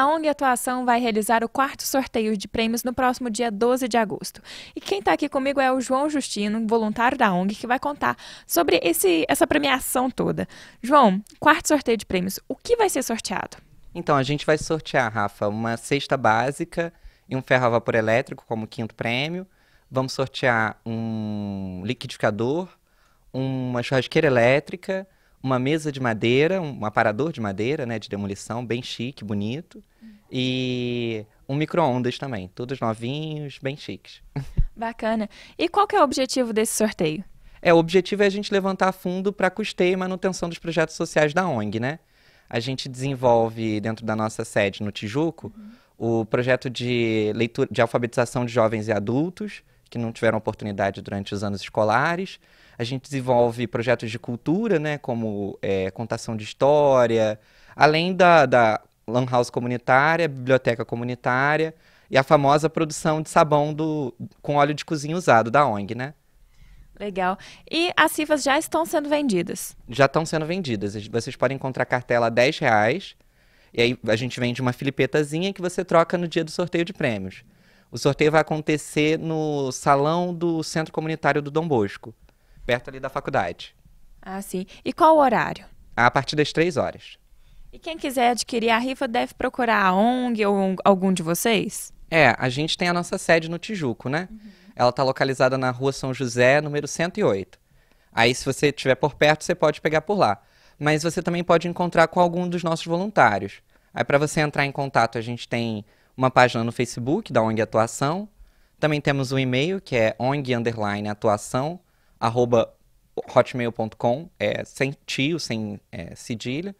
A ONG Atuação vai realizar o quarto sorteio de prêmios no próximo dia 12 de agosto. E quem está aqui comigo é o João Justino, voluntário da ONG, que vai contar sobre esse, essa premiação toda. João, quarto sorteio de prêmios, o que vai ser sorteado? Então, a gente vai sortear, Rafa, uma cesta básica e um ferro a vapor elétrico como quinto prêmio. Vamos sortear um liquidificador, uma churrasqueira elétrica uma mesa de madeira, um aparador de madeira, né, de demolição, bem chique, bonito. E um micro-ondas também, todos novinhos, bem chiques. Bacana. E qual que é o objetivo desse sorteio? É, o objetivo é a gente levantar fundo para custeio e manutenção dos projetos sociais da ONG, né? A gente desenvolve dentro da nossa sede no Tijuco uhum. o projeto de leitura de alfabetização de jovens e adultos, que não tiveram oportunidade durante os anos escolares. A gente desenvolve projetos de cultura, né, como é, contação de história, além da, da Lan House comunitária, biblioteca comunitária e a famosa produção de sabão do, com óleo de cozinha usado da ONG, né? Legal. E as cifras já estão sendo vendidas? Já estão sendo vendidas. Vocês podem encontrar cartela a 10 reais. E aí a gente vende uma filipetazinha que você troca no dia do sorteio de prêmios. O sorteio vai acontecer no salão do Centro Comunitário do Dom Bosco, perto ali da faculdade. Ah, sim. E qual o horário? A partir das três horas. E quem quiser adquirir a rifa deve procurar a ONG ou algum de vocês? É, a gente tem a nossa sede no Tijuco, né? Uhum. Ela está localizada na rua São José, número 108. Aí, se você estiver por perto, você pode pegar por lá. Mas você também pode encontrar com algum dos nossos voluntários. Aí, para você entrar em contato, a gente tem uma página no Facebook da ONG Atuação. Também temos um e-mail que é ong_atuação@hotmail.com, é sem tio, sem é, cedilha.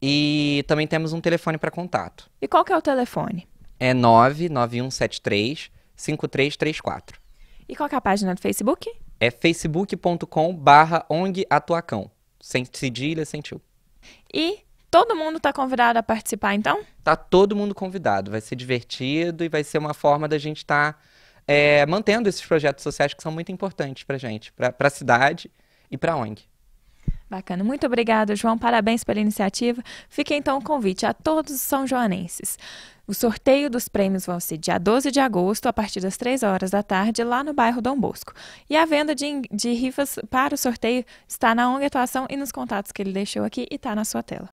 E também temos um telefone para contato. E qual que é o telefone? É 99173 5334. E qual que é a página do Facebook? É facebook.com barra Sem cedilha, sem tio. E Todo mundo está convidado a participar, então? Tá todo mundo convidado. Vai ser divertido e vai ser uma forma da gente estar tá, é, mantendo esses projetos sociais que são muito importantes para gente, para a cidade e para a ONG. Bacana, muito obrigada, João. Parabéns pela iniciativa. Fica então o convite a todos os são joanenses. O sorteio dos prêmios vai ser dia 12 de agosto, a partir das 3 horas da tarde, lá no bairro Dom Bosco. E a venda de, de rifas para o sorteio está na ONG Atuação e nos contatos que ele deixou aqui e está na sua tela.